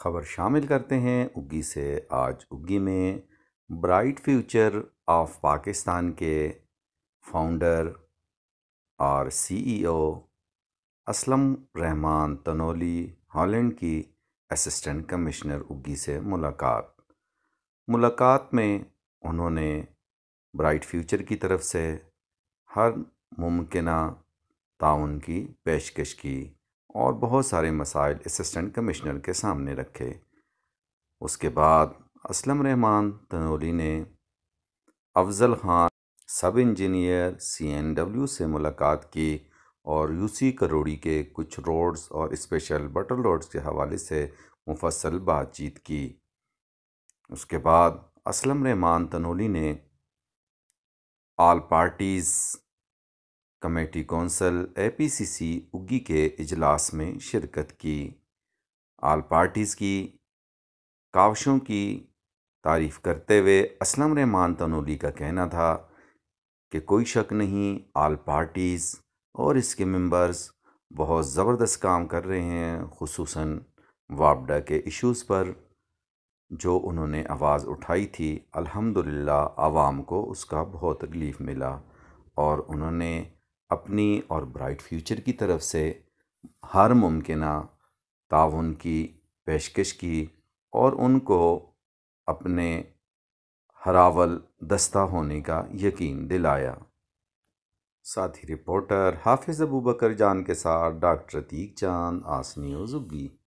खबर शामिल करते हैं उगी से आज उगी में ब्राइट फ्यूचर ऑफ पाकिस्तान के फाउंडर और सीईओ असलम रहमान तनोली हॉलैंड की असिस्टेंट कमिश्नर उगी से मुलाकात मुलाकात में उन्होंने ब्राइट फ्यूचर की तरफ से हर मुमकिन ताउन की पेशकश की और बहुत सारे मसाइल असिस्टेंट कमिश्नर के सामने रखे उसके बाद असलम रहमान तनोली ने अफजल खान सब इंजीनियर सीएनडब्ल्यू से मुलाकात की और यूसी करोड़ी के कुछ रोड्स और स्पेशल बटर रोड्स के हवाले से मुफसल बातचीत की उसके बाद असलम रहमान तनोली ने all parties committee council A P C C Oghi के इजलास में शिरकत की आल पार्टीज़ की कावशों की तारीफ़ करते हुए असलम रहमान तनोली का कहना था कि कोई शक नहीं आल पार्टीज़ और इसके मेंबर्स बहुत ज़बरदस्त काम कर रहे हैं खसूस वापडा के इश्यूज़ पर जो उन्होंने आवाज़ उठाई थी अल्हम्दुलिल्लाह आवाम को उसका बहुत रिलीफ मिला और उन्होंने अपनी और ब्राइट फ्यूचर की तरफ से हर मुमकिन ताउन की पेशकश की और उनको अपने हरावल दस्ता होने का यकीन दिलाया साथी रिपोर्टर हाफिज़ अबू बकर जान के साथ डॉक्टर तीक चांद आस न्यूज़